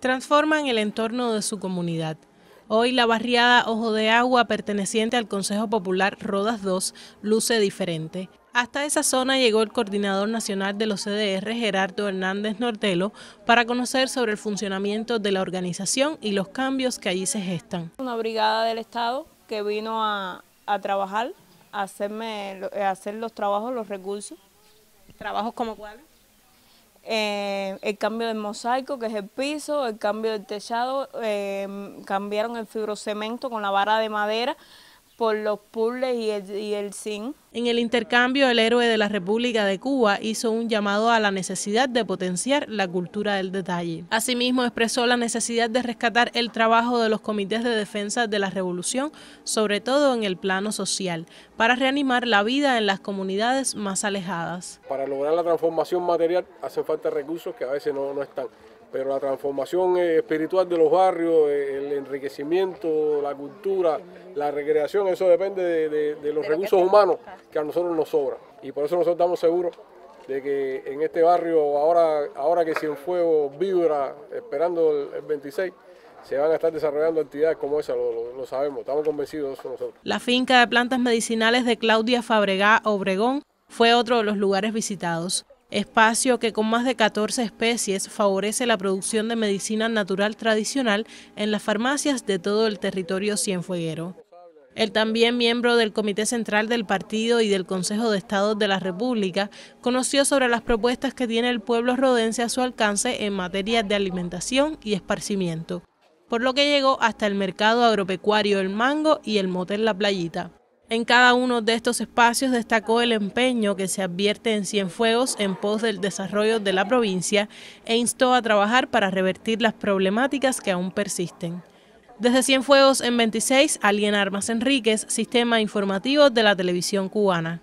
transforman el entorno de su comunidad. Hoy la barriada Ojo de Agua, perteneciente al Consejo Popular Rodas 2, luce diferente. Hasta esa zona llegó el coordinador nacional de los CDR, Gerardo Hernández Nortelo, para conocer sobre el funcionamiento de la organización y los cambios que allí se gestan. Una brigada del Estado que vino a, trabajar, a, hacerme, a hacer los trabajos, los recursos. ¿Trabajos como cuáles? Eh, el cambio del mosaico, que es el piso, el cambio del techado, eh, cambiaron el fibrocemento con la vara de madera, por los puzzles y el, zinc. En el intercambio, el héroe de la República de Cuba hizo un llamado a la necesidad de potenciar la cultura del detalle. Asimismo, expresó la necesidad de rescatar el trabajo de los comités de defensa de la revolución, sobre todo en el plano social, para reanimar la vida en las comunidades más alejadas. Para lograr la transformación material hacen falta recursos que a veces no, no están pero la transformación eh, espiritual de los barrios, eh, el enriquecimiento, la cultura, la recreación, eso depende de, los recursos humanos que a nosotros nos sobra. Y por eso nosotros estamos seguros de que en este barrio, ahora, ahora que Cienfuegos vibra esperando el, 26, se van a estar desarrollando actividades como esa, lo, lo, sabemos, estamos convencidos de eso nosotros. La finca de plantas medicinales de Claudia Fabregá Obregón fue otro de los lugares visitados espacio que con más de 14 especies favorece la producción de medicina natural tradicional en las farmacias de todo el territorio cienfueguero. El también miembro del Comité Central del Partido y del Consejo de Estado de la República conoció sobre las propuestas que tiene el pueblo rodense a su alcance en materia de alimentación y esparcimiento, por lo que llegó hasta el mercado agropecuario El Mango y el motel La Playita. En cada uno de estos espacios destacó el empeño que se advierte en Cienfuegos en pos del desarrollo de la provincia e instó a trabajar para revertir las problemáticas que aún persisten. Desde Cienfuegos en 26, Alien Armas Enríquez, Sistema Informativo de la Televisión Cubana.